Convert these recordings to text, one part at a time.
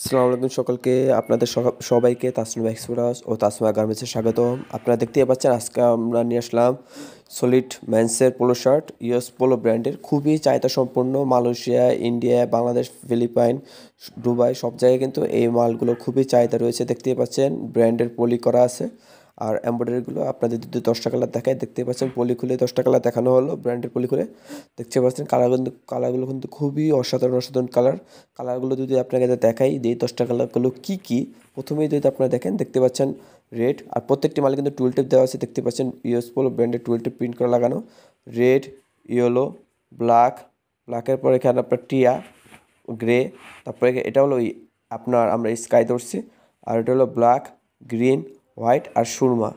সালাম আলাইকুম সকলকে আপনাদের সবাইকে তাসমা এক্সপ্রাস ও তাসমা গার্মেন্টসে স্বাগতম আপনারা দেখতেই পাচ্ছেন আজকে আমরা নিয়ে আসলাম সলিড ম্যান্সের পোলো শার্ট ইউএস পোলো ব্র্যান্ডের খুবই চাহিদা সম্পন্ন Malaysia India Bangladesh Philippine Dubai সব জায়গায় কিন্তু এই মালগুলো খুবই চাহিদা রয়েছে দেখতেই পাচ্ছেন ব্র্যান্ডের পলি করা আছে আর এম্ব্রয়ডারিগুলো আপনাদের যদি দশটা কালার দেখায় দেখতে পাচ্ছেন পলি খুলে দশটা কালার দেখানো হলো ব্র্যান্ডের পলি খুলে দেখতে পাচ্ছেন কালার কিন্তু কালারগুলো কিন্তু খুবই অসাধারণ অসাধারণ কালার কালারগুলো যদি আপনাকে দেখাই যে দশটা কালারগুলো কী কী প্রথমেই যদি আপনারা দেখেন দেখতে পাচ্ছেন রেড আর প্রত্যেকটি মালে কিন্তু টুয়েলটেপ দেওয়া আছে দেখতে পাচ্ছেন পোলো ব্র্যান্ডের টুয়েলটেপ প্রিন্ট করা লাগানো রেড ইয়েলো ব্ল্যাক ব্ল্যাকের পরে এখানে আপনার টিয়া গ্রে তারপরে এটা হলো আপনার আমরা স্কাই ধরছি আর এটা হলো ব্ল্যাক গ্রিন হোয়াইট আর সুরমা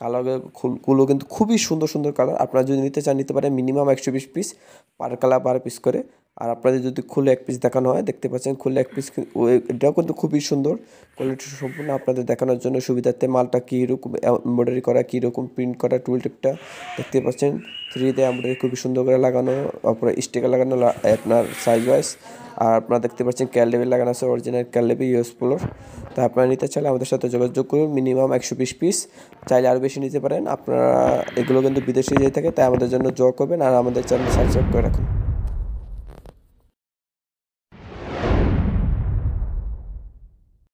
কালারগুলো কিন্তু খুবই সুন্দর সুন্দর কালার আপনারা যদি নিতে চান নিতে পারেন মিনিমাম একশো বিশ piece per colour per piece করে আর আপনাদের যদি খুলে এক পিস দেখানো হয় দেখতে পাচ্ছেন খুলে এক পিস এটাও কিন্তু খুবই সুন্দর কোয়ালিটি সম্পূর্ণ আপনাদের দেখানোর জন্য সুবিধার্থে মালটা কীরকম এম্ব্রয়ডারি করা কীরকম প্রিন্ট করা টুল টিপটা দেখতে পাচ্ছেন থ্রিতে এম্ব্রয়ডারি খুবই সুন্দর করে লাগানো তারপরে স্টিকার লাগানো আপনার সাইজ ওয়াইজ আর আপনারা দেখতে পাচ্ছেন ক্যালডেবি লাগানো আছে অরিজিনাল ক্যালডেবি ইউএস পোলোর তো আপনারা নিতে চাইলে আমাদের সাথে যোগাযোগ করুন মিনিমাম একশো বিশ পিস চাইলে আরও বেশি নিতে পারেন আপনারা এগুলো কিন্তু বিদেশে যেয়ে থাকে তাই আমাদের জন্য জোয়া করবেন আর আমাদের চ্যানেল সাবস্ক্রাইব করে রাখুন